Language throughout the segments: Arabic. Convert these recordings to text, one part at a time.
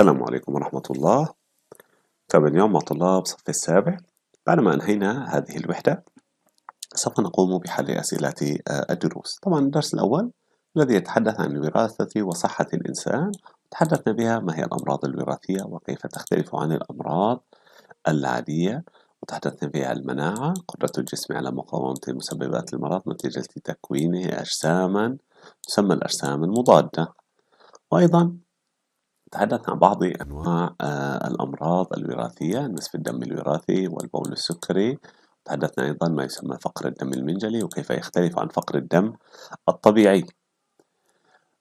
السلام عليكم ورحمة الله طيب اليوم مع طلاب صف السابع بعد ما أنهينا هذه الوحدة سوف نقوم بحل أسئلة آه، الدروس طبعا الدرس الأول الذي يتحدث عن الوراثة وصحة الإنسان تحدثنا بها ما هي الأمراض الوراثية وكيف تختلف عن الأمراض العادية وتحدثنا فيها المناعة قدرة الجسم على مقاومة مسببات المرض نتيجة تكوينه أجساما تسمى الأجسام المضادة وأيضا تحدثنا عن بعض أنواع آه، الأمراض الوراثية نصف الدم الوراثي والبول السكري تحدثنا أيضا ما يسمى فقر الدم المنجلي وكيف يختلف عن فقر الدم الطبيعي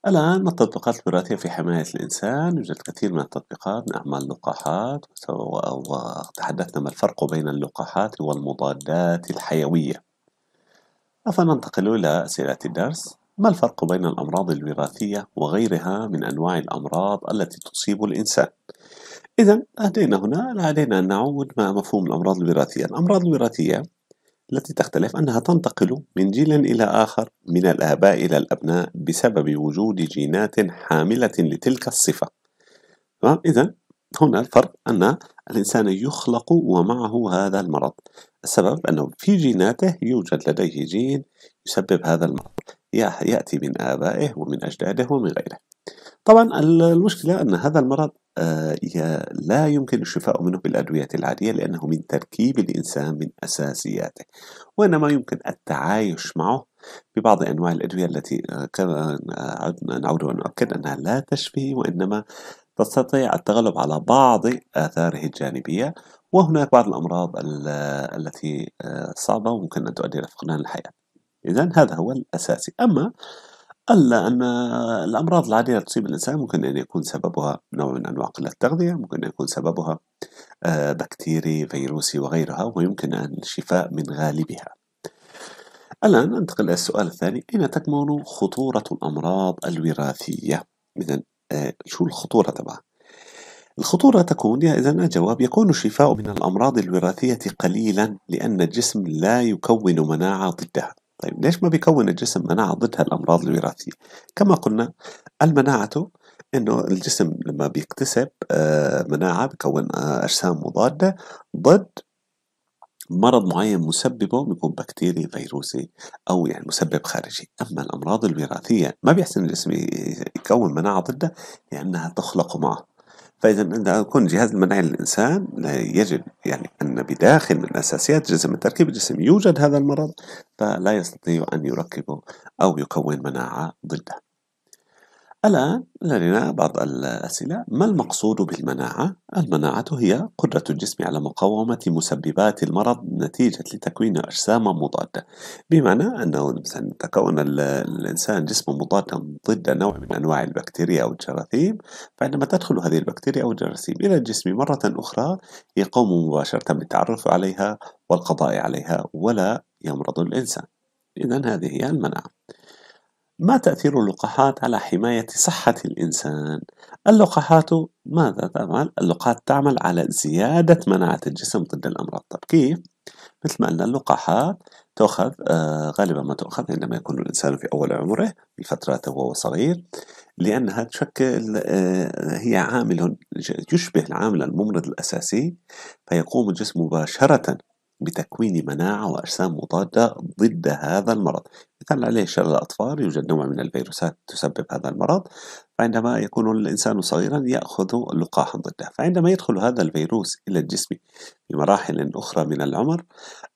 الآن ما التطبيقات الوراثية في حماية الإنسان؟ يوجد الكثير من التطبيقات من أهمها اللقاحات وتحدثنا ما الفرق بين اللقاحات والمضادات الحيوية فننتقل إلى أسئلة الدرس ما الفرق بين الأمراض الوراثية وغيرها من أنواع الأمراض التي تصيب الإنسان؟ إذا لدينا هنا علينا أن نعود مع مفهوم الأمراض الوراثية، الأمراض الوراثية التي تختلف أنها تنتقل من جيل إلى آخر من الآباء إلى الأبناء بسبب وجود جينات حاملة لتلك الصفة. تمام؟ إذا هنا الفرق أن الإنسان يخلق ومعه هذا المرض السبب أنه في جيناته يوجد لديه جين يسبب هذا المرض يأتي من آبائه ومن أجداده ومن غيره طبعا المشكلة أن هذا المرض آه، لا يمكن الشفاء منه بالأدوية العادية لأنه من تركيب الإنسان من أساسياته وإنما يمكن التعايش معه ببعض أنواع الأدوية التي آه، كما نعود ونؤكد أنها لا تشفي وإنما تستطيع التغلب على بعض آثاره الجانبية وهناك بعض الأمراض التي آه، صعبة وممكن أن تؤدي إلى فقدان الحياة إذا هذا هو الأساسي أما ألا أن الأمراض العادية التي تصيب الإنسان ممكن أن يكون سببها نوع من أنواع قلة التغذية ممكن أن يكون سببها آه، بكتيري فيروسي وغيرها ويمكن الشفاء من غالبها الآن ننتقل إلى السؤال الثاني أين تكمن خطورة الأمراض الوراثية؟ إذا آه، شو الخطورة تبعها؟ الخطورة تكون يا إذا الجواب يكون الشفاء من الأمراض الوراثية قليلا لأن الجسم لا يكون مناعة ضدها طيب ليش ما بيكون الجسم مناعة ضد هالأمراض الوراثية؟ كما قلنا المناعة انه الجسم لما بيكتسب آه، مناعة بيكون آه، أجسام مضادة ضد مرض معين مسببه بيكون بكتيري فيروسي أو يعني مسبب خارجي أما الأمراض الوراثية ما بيحسن الجسم يكون مناعة ضده لأنها تخلق معه فإذا عندما يكون جهاز المناعي للإنسان يجب يعني أن بداخل من أساسيات جسم التركيب الجسم يوجد هذا المرض فلا يستطيع أن يركبه أو يكون مناعة ضده الآن لدينا بعض الأسئلة ما المقصود بالمناعة؟ المناعة هي قدرة الجسم على مقاومة مسببات المرض نتيجة لتكوين أجسام مضادة بمعنى أنه مثلا تكون الإنسان جسم مضاد ضد نوع من أنواع البكتيريا أو الجراثيم فعندما تدخل هذه البكتيريا أو الجراثيم إلى الجسم مرة أخرى يقوم مباشرة بالتعرف عليها والقضاء عليها ولا يمرض الإنسان إذا هذه هي المناعة ما تأثير اللقاحات على حماية صحة الإنسان؟ اللقاحات ماذا تعمل؟ اللقاحات تعمل على زيادة مناعة الجسم ضد الأمراض، طب كيف؟ مثل ما قلنا اللقاحات تؤخذ آه، غالبا ما تؤخذ عندما يكون الإنسان في أول عمره بفترات وهو صغير لأنها تشكل آه، هي عامل يشبه العامل الممرض الأساسي فيقوم الجسم مباشرة بتكوين مناعة وأجسام مضادة ضد هذا المرض مثال عليه شلل الأطفال يوجد نوع من الفيروسات تسبب هذا المرض فعندما يكون الإنسان صغيرا يأخذ لقاحا ضده فعندما يدخل هذا الفيروس إلى الجسم في مراحل أخرى من العمر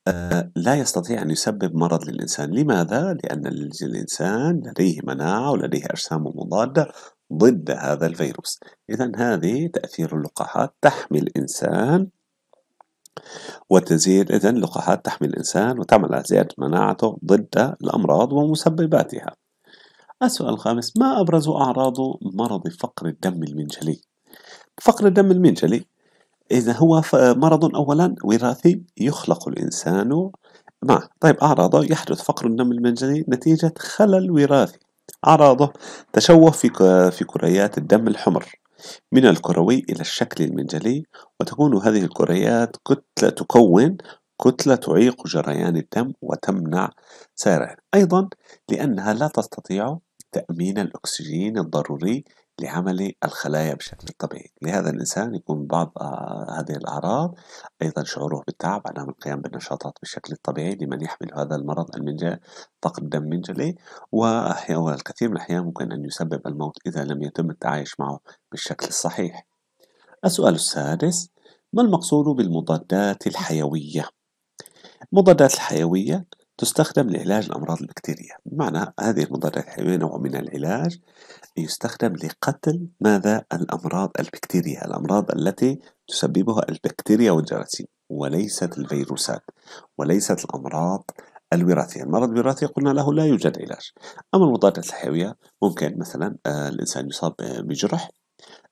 آه، لا يستطيع أن يسبب مرض للإنسان لماذا؟ لأن الإنسان لديه مناعة ولديه أجسام مضادة ضد هذا الفيروس إذا هذه تأثير اللقاحات تحمي الإنسان وتزيد إذن لقاحات تحمي الإنسان وتعمل على زيادة مناعته ضد الأمراض ومسبباتها السؤال الخامس ما أبرز أعراض مرض فقر الدم المنجلي؟ فقر الدم المنجلي إذا هو مرض أولا وراثي يخلق الإنسان مع طيب أعراضه يحدث فقر الدم المنجلي نتيجة خلل وراثي أعراضه تشوه في في كريات الدم الحمر من الكروي إلى الشكل المنجلي وتكون هذه الكريات كتلة تكون كتلة تعيق جريان الدم وتمنع سيره أيضا لأنها لا تستطيع تأمين الأكسجين الضروري لعمل الخلايا بشكل طبيعي لهذا الإنسان يكون بعض آه، هذه الأعراض أيضا شعوره بالتعب عدم القيام بالنشاطات بشكل طبيعي لمن يحمل هذا المرض المنجلي فقد الدم منجلي الكثير من الأحيان ممكن أن يسبب الموت إذا لم يتم التعايش معه بالشكل الصحيح السؤال السادس ما المقصود بالمضادات الحيوية؟ المضادات الحيوية تستخدم لعلاج الأمراض البكتيرية بمعنى هذه المضادات الحيوية نوع من العلاج يستخدم لقتل ماذا الأمراض البكتيرية الأمراض التي تسببها البكتيريا والجراثيم وليست الفيروسات وليست الأمراض الوراثية المرض الوراثي قلنا له لا يوجد علاج أما المضادات الحيوية ممكن مثلا آه، الإنسان يصاب آه، بجرح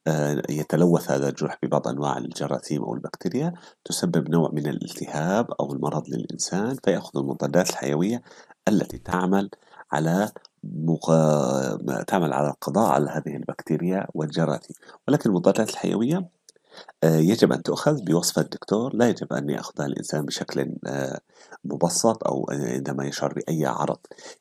آه، يتلوث هذا الجرح ببعض أنواع الجراثيم أو البكتيريا تسبب نوع من الالتهاب أو المرض للإنسان فيأخذ المضادات الحيوية التي تعمل على مغ... تعمل على القضاء على هذه البكتيريا والجراثيم ولكن المضادات الحيوية آه، يجب أن تؤخذ بوصفة الدكتور لا يجب أن يأخذها الإنسان بشكل آه، مبسط أو عندما يشعر بأي عرض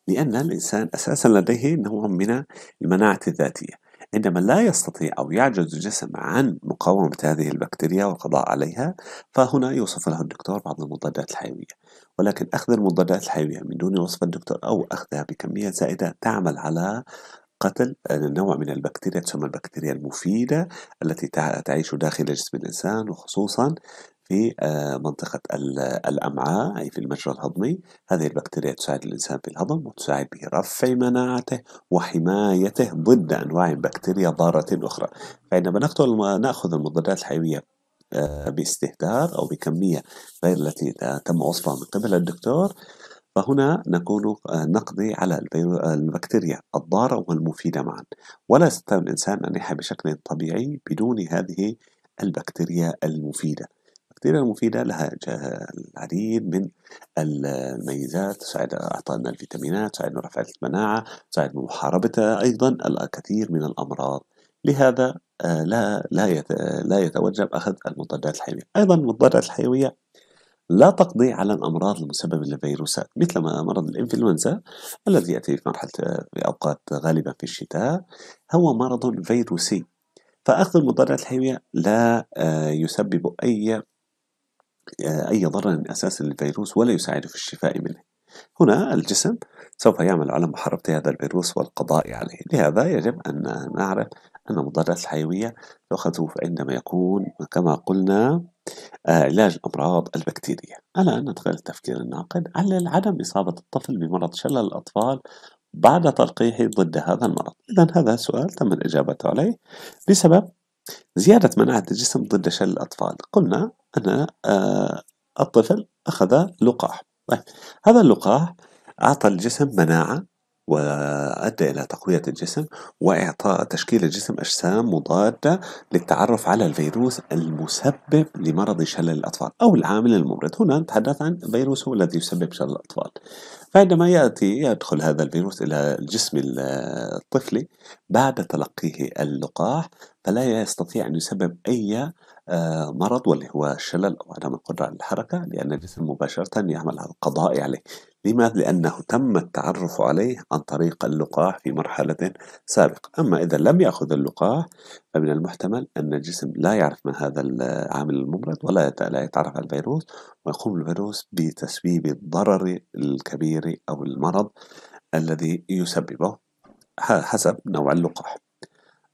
لأن الإنسان أساسا لديه نوع من المناعة الذاتية عندما لا يستطيع أو يعجز الجسم عن مقاومة هذه البكتيريا والقضاء عليها فهنا يوصف لها الدكتور بعض المضادات الحيوية ولكن أخذ المضادات الحيوية من دون وصف الدكتور أو أخذها بكمية زائدة تعمل على قتل نوع من البكتيريا تسمى البكتيريا المفيدة التي تعيش داخل جسم الإنسان وخصوصا في آه، منطقة الأمعاء أي في المجرى الهضمي هذه البكتيريا تساعد الإنسان في الهضم وتساعد برفع مناعته وحمايته ضد أنواع بكتيريا ضارة أخرى فعندما نأخذ المضادات الحيوية آه، باستهتار أو بكمية غير التي تم وصفها من قبل الدكتور فهنا نكون آه، نقضي على البكتيريا الضارة والمفيدة معا ولا يستطيع الإنسان أن يحيا بشكل طبيعي بدون هذه البكتيريا المفيدة البكتيريا المفيدة لها العديد من الميزات تساعد على إعطائنا الفيتامينات تساعد على رفع المناعة تساعدنا محاربتها أيضا الكثير من الأمراض لهذا آه، لا لا لا يتوجب أخذ المضادات الحيوية أيضا المضادات الحيوية لا تقضي على الأمراض المسببة للفيروسات مثل ما مرض الإنفلونزا الذي يأتي في مرحلة في أوقات غالبا في الشتاء هو مرض فيروسي فأخذ المضادات الحيوية لا آه، يسبب أي أي ضرر أساسي للفيروس ولا يساعد في الشفاء منه هنا الجسم سوف يعمل على محاربة هذا الفيروس والقضاء عليه لهذا يجب أن نعرف أن المضادات الحيوية تؤخذ عندما يكون كما قلنا آه، علاج الأمراض البكتيرية الآن ندخل التفكير الناقد على عدم إصابة الطفل بمرض شلل الأطفال بعد تلقيحه ضد هذا المرض إذا هذا سؤال تم الإجابة عليه بسبب زيادة مناعة الجسم ضد شلل الأطفال قلنا أن آه، الطفل أخذ لقاح طيب هذا اللقاح أعطى الجسم مناعة وأدى إلى تقوية الجسم وإعطاء تشكيل الجسم أجسام مضادة للتعرف على الفيروس المسبب لمرض شلل الأطفال أو العامل الممرض هنا نتحدث عن فيروس هو الذي يسبب شلل الأطفال فعندما يأتي يدخل هذا الفيروس إلى الجسم الطفل بعد تلقيه اللقاح فلا يستطيع أن يسبب أي آه، مرض واللي هو الشلل أو عدم القدرة على الحركة لأن الجسم مباشرة يعمل القضاء عليه لماذا؟ لأنه تم التعرف عليه عن طريق اللقاح في مرحلة سابقة أما إذا لم يأخذ اللقاح فمن المحتمل أن الجسم لا يعرف من هذا العامل الممرض ولا يتعرف على الفيروس ويقوم الفيروس بتسبيب الضرر الكبير أو المرض الذي يسببه حسب نوع اللقاح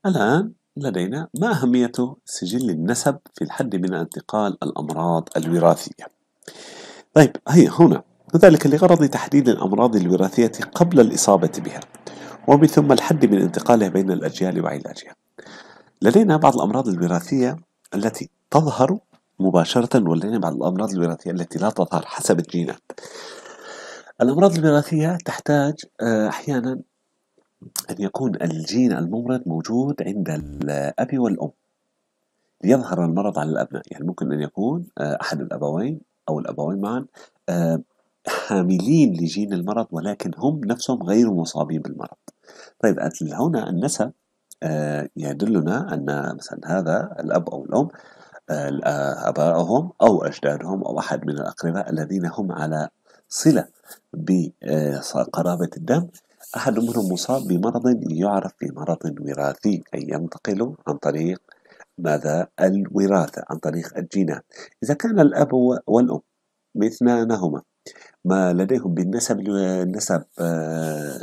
الآن لدينا ما أهمية سجل النسب في الحد من انتقال الأمراض الوراثية طيب هي هنا وذلك لغرض تحديد الأمراض الوراثية قبل الإصابة بها ومن ثم الحد من انتقالها بين الأجيال وعلاجها لدينا بعض الأمراض الوراثية التي تظهر مباشرة ولدينا بعض الأمراض الوراثية التي لا تظهر حسب الجينات الأمراض الوراثية تحتاج آه، أحيانا أن يكون الجين الممرض موجود عند الأب والأم ليظهر المرض على الأبناء يعني ممكن أن يكون آه، أحد الأبوين أو الأبوين معا آه، حاملين لجين المرض ولكن هم نفسهم غير مصابين بالمرض طيب هنا النسب آه، يدلنا أن مثلا هذا الأب أو الأم آه، آبائهم أو أجدادهم أو أحد من الأقرباء الذين هم على صلة بقرابة آه، الدم أحد منهم مصاب بمرض يعرف بمرض وراثي أي ينتقل عن طريق ماذا الوراثة عن طريق الجينات إذا كان الأب والأم مثلانهما ما لديهم بالنسب النسب آه،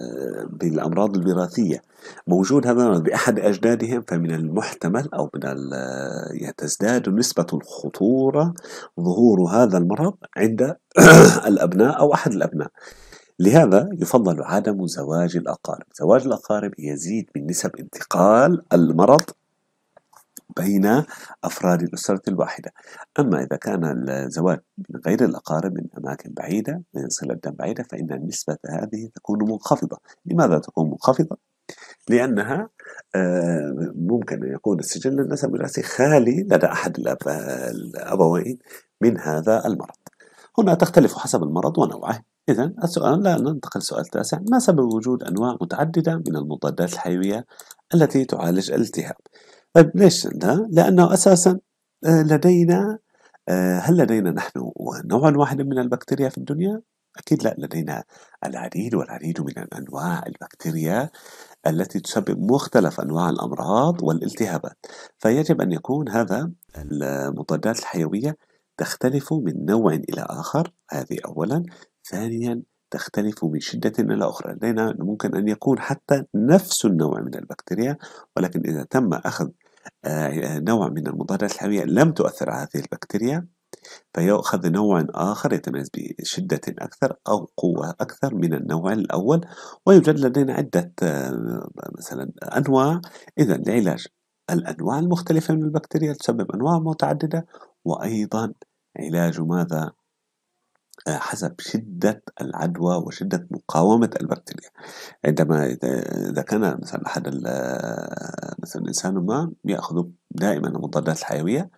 بالأمراض الوراثية موجود هذا بأحد أجدادهم فمن المحتمل أو من آه، يعني تزداد نسبة الخطورة ظهور هذا المرض عند الأبناء أو أحد الأبناء لهذا يفضل عدم زواج الأقارب زواج الأقارب يزيد من نسب انتقال المرض بين أفراد الأسرة الواحدة أما إذا كان الزواج من غير الأقارب من أماكن بعيدة من صلة دم بعيدة فإن النسبة هذه تكون منخفضة لماذا تكون منخفضة؟ لأنها آه، ممكن أن يكون السجل النسب الوراثي خالي لدى أحد الأبوين من هذا المرض هنا تختلف حسب المرض ونوعه إذا السؤال لا ننتقل سؤال التاسع ما سبب وجود أنواع متعددة من المضادات الحيوية التي تعالج الالتهاب طيب ليش لا؟ لأنه أساسا آه، لدينا آه، هل لدينا نحن نوع واحد من البكتيريا في الدنيا؟ أكيد لا لدينا العديد والعديد من الأنواع البكتيريا التي تسبب مختلف أنواع الأمراض والالتهابات فيجب أن يكون هذا المضادات الحيوية تختلف من نوع إلى آخر هذه أولا ثانيا تختلف من شدة إلى أخرى لدينا ممكن أن يكون حتى نفس النوع من البكتيريا ولكن إذا تم أخذ آه، نوع من المضادات الحيوية لم تؤثر على هذه البكتيريا فيؤخذ نوع آخر يتميز بشدة أكثر أو قوة أكثر من النوع الأول ويوجد لدينا عدة آه، مثلا أنواع إذا لعلاج الأنواع المختلفة من البكتيريا تسبب أنواع متعددة وأيضا علاج ماذا؟ آه، حسب شدة العدوى وشدة مقاومة البكتيريا عندما إذا كان مثلا أحد مثلا إنسان ما يأخذ دائما المضادات الحيوية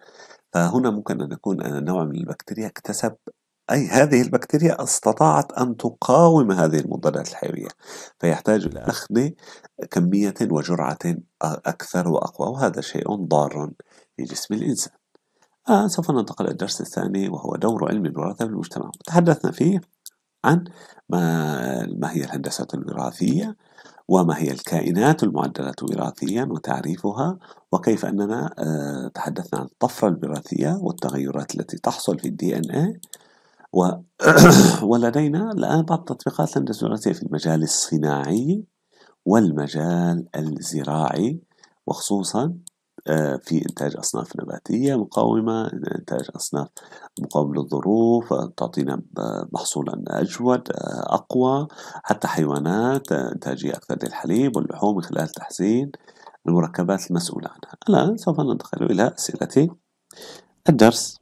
فهنا ممكن أن يكون أن نوع من البكتيريا اكتسب أي هذه البكتيريا استطاعت أن تقاوم هذه المضادات الحيوية فيحتاج إلى أخذ كمية وجرعة أكثر وأقوى وهذا شيء ضار لجسم الإنسان الآن آه، سوف ننتقل إلى الدرس الثاني وهو دور علم الوراثة في المجتمع تحدثنا فيه عن ما, ما هي الهندسة الوراثية وما هي الكائنات المعدلة وراثيا وتعريفها وكيف أننا آه، تحدثنا عن الطفرة الوراثية والتغيرات التي تحصل في الدي ان اي و... ولدينا الآن بعض تطبيقات الهندسة الوراثية في المجال الصناعي والمجال الزراعي وخصوصا آه، في إنتاج أصناف نباتية مقاومة إنتاج أصناف مقاومة للظروف آه، تعطينا محصولا أجود آه، أقوى حتى حيوانات إنتاجية أكثر للحليب واللحوم من خلال تحسين المركبات المسؤولة عنها الآن سوف ننتقل إلى أسئلة الدرس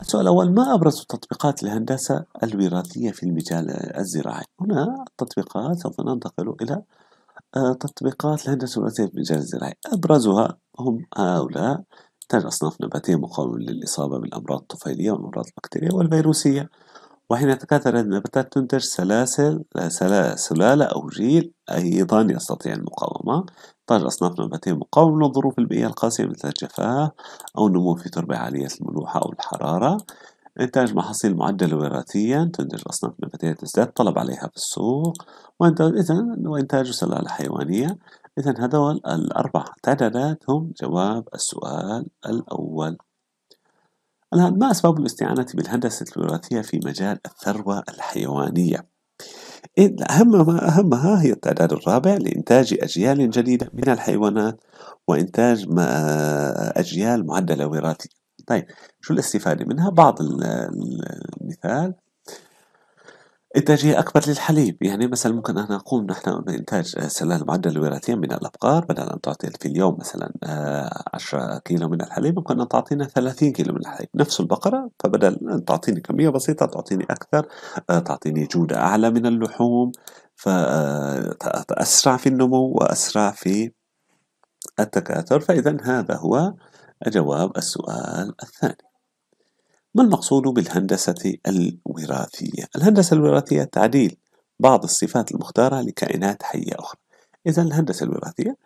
السؤال الأول ما أبرز التطبيقات للهندسة الوراثية في المجال الزراعي؟ هنا التطبيقات سوف ننتقل إلى آه، تطبيقات الهندسة لدى في المجال الزراعي أبرزها هم هؤلاء تحتاج أصناف نباتية مقاومة للإصابة بالأمراض الطفيلية والأمراض البكتيرية والفيروسية وحين تكاثر هذه النباتات تنتج سلاسل سلالة أو جيل أيضا يستطيع المقاومة تحتاج أصناف نباتية مقاومة للظروف البيئية القاسية مثل الجفاف أو النمو في تربة عالية الملوحة أو الحرارة إنتاج محاصيل معدلة وراثيا تنتج أصناف نباتية تزداد الطلب عليها في السوق وإنتاج إذن وإنتاج سلالة حيوانية إذن هذول الأربع تعدادات هم جواب السؤال الأول الآن ما أسباب الاستعانة بالهندسة الوراثية في مجال الثروة الحيوانية؟ أهم ما أهمها هي التعداد الرابع لإنتاج أجيال جديدة من الحيوانات وإنتاج أجيال معدلة وراثية طيب شو الاستفادة منها؟ بعض المثال إنتاجية أكبر للحليب يعني مثلا ممكن أن نقوم نحن بإنتاج سلال معدل وراثيا من الأبقار بدل أن تعطي في اليوم مثلا 10 آه، كيلو من الحليب ممكن أن تعطينا 30 كيلو من الحليب نفس البقرة فبدل أن تعطيني كمية بسيطة تعطيني أكثر آه، تعطيني جودة أعلى من اللحوم فأسرع آه، في النمو وأسرع في التكاثر فإذا هذا هو جواب السؤال الثاني ما المقصود بالهندسة الوراثية؟ الهندسة الوراثية تعديل بعض الصفات المختارة لكائنات حية أخرى إذا الهندسة الوراثية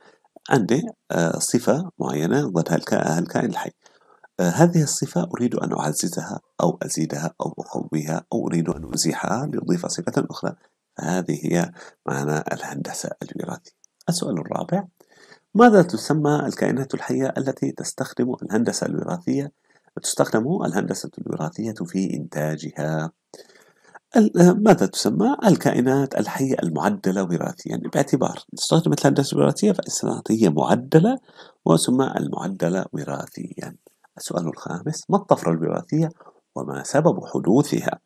عندي آه، صفة معينة ضد الكائن الحي آه، هذه الصفة أريد أن أعززها أو أزيدها أو أقويها أو أريد أن أزيحها لأضيف صفة أخرى هذه هي معنى الهندسة الوراثية السؤال الرابع ماذا تسمى الكائنات الحية التي تستخدم الهندسة الوراثية؟ تستخدم الهندسة الوراثية في إنتاجها. ماذا تسمى؟ الكائنات الحية المعدلة وراثيا يعني باعتبار استخدمت الهندسة الوراثية فإنها هي معدلة وسمى المعدلة وراثيا. السؤال الخامس ما الطفرة الوراثية وما سبب حدوثها؟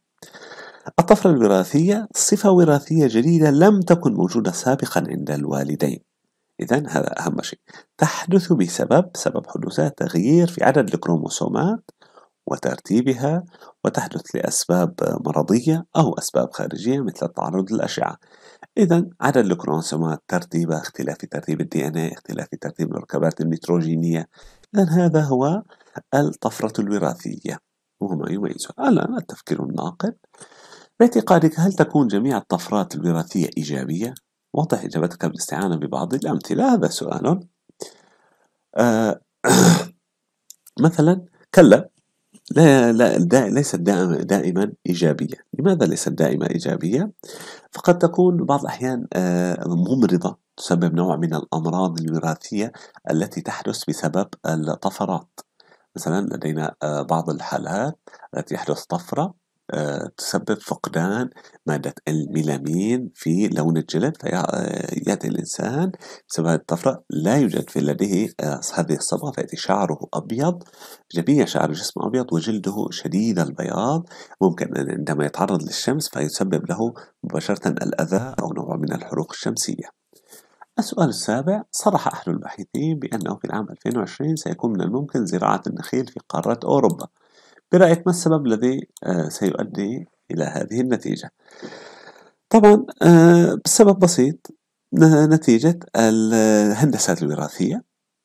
الطفرة الوراثية صفة وراثية جديدة لم تكن موجودة سابقا عند الوالدين إذا هذا أهم شيء تحدث بسبب سبب حدوثها تغيير في عدد الكروموسومات وترتيبها وتحدث لأسباب مرضية أو أسباب خارجية مثل التعرض للأشعة إذا عدد الكروموسومات ترتيبها اختلاف في ترتيب الدي إن اختلاف في ترتيب المركبات النيتروجينية إذا هذا هو الطفرة الوراثية وهو ما يميزها الآن التفكير الناقد باعتقادك هل تكون جميع الطفرات الوراثية إيجابية؟ وضح إجابتك بالاستعانة ببعض الأمثلة هذا سؤال آه مثلا كلا لا لا دا ليست دائما, دائما إيجابية لماذا ليست دائما إيجابية؟ فقد تكون بعض الأحيان آه، ممرضة تسبب نوع من الأمراض الوراثية التي تحدث بسبب الطفرات مثلا لدينا آه، بعض الحالات التي يحدث طفرة آه، تسبب فقدان مادة الميلامين في لون الجلد فيأتي آه، الإنسان بسبب هذه الطفرة لا يوجد في لديه آه، هذه الصبغة فيأتي شعره أبيض جميع شعر جسمه أبيض وجلده شديد البياض ممكن أن عندما يتعرض للشمس فيسبب له مباشرة الأذى أو نوع من الحروق الشمسية السؤال السابع صرح أحد الباحثين بأنه في العام 2020 سيكون من الممكن زراعة النخيل في قارة أوروبا برأيك ما السبب الذي آه، سيؤدي إلى هذه النتيجة؟ طبعا آه، بسبب بسيط نتيجة الهندسات الوراثية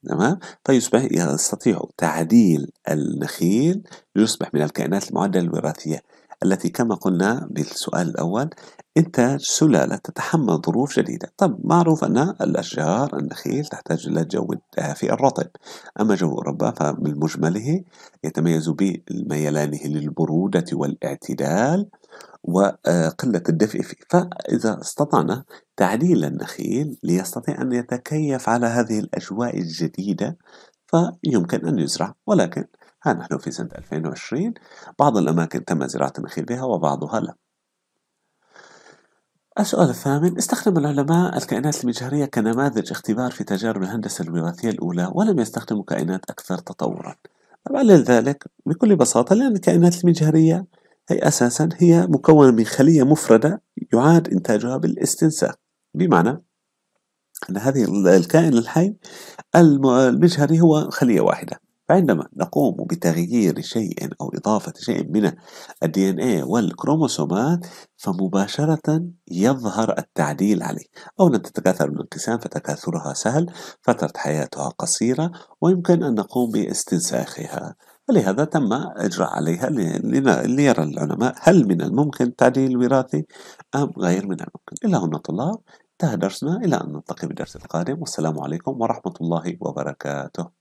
تمام فيصبح يستطيع تعديل النخيل ليصبح من الكائنات المعدة الوراثية التي كما قلنا بالسؤال الأول إنتاج سلالة تتحمل ظروف جديدة طب معروف أن الأشجار النخيل تحتاج إلى جو الدافئ الرطب أما جو أوروبا مجمله يتميز بميلانه للبرودة والاعتدال وقلة الدفء فيه فإذا استطعنا تعديل النخيل ليستطيع أن يتكيف على هذه الأجواء الجديدة فيمكن أن يزرع ولكن ها نحن في سنة 2020 بعض الأماكن تم زراعة النخيل بها وبعضها لا السؤال الثامن استخدم العلماء الكائنات المجهرية كنماذج اختبار في تجارب الهندسة الوراثية الأولى ولم يستخدموا كائنات أكثر تطورا علل ذلك بكل بساطة لأن الكائنات المجهرية هي أساسا هي مكونة من خلية مفردة يعاد إنتاجها بالاستنساخ بمعنى أن هذه الكائن الحي المجهري هو خلية واحدة فعندما نقوم بتغيير شيء أو إضافة شيء من الدي إن إيه والكروموسومات فمباشرة يظهر التعديل عليه لن تتكاثر الانقسام فتكاثرها سهل فترة حياتها قصيرة ويمكن أن نقوم باستنساخها ولهذا تم إجراء عليها ليرى العلماء هل من الممكن تعديل الوراثي أم غير من الممكن إلا هنا طلاب انتهى درسنا إلى أن نلتقي بالدرس القادم والسلام عليكم ورحمة الله وبركاته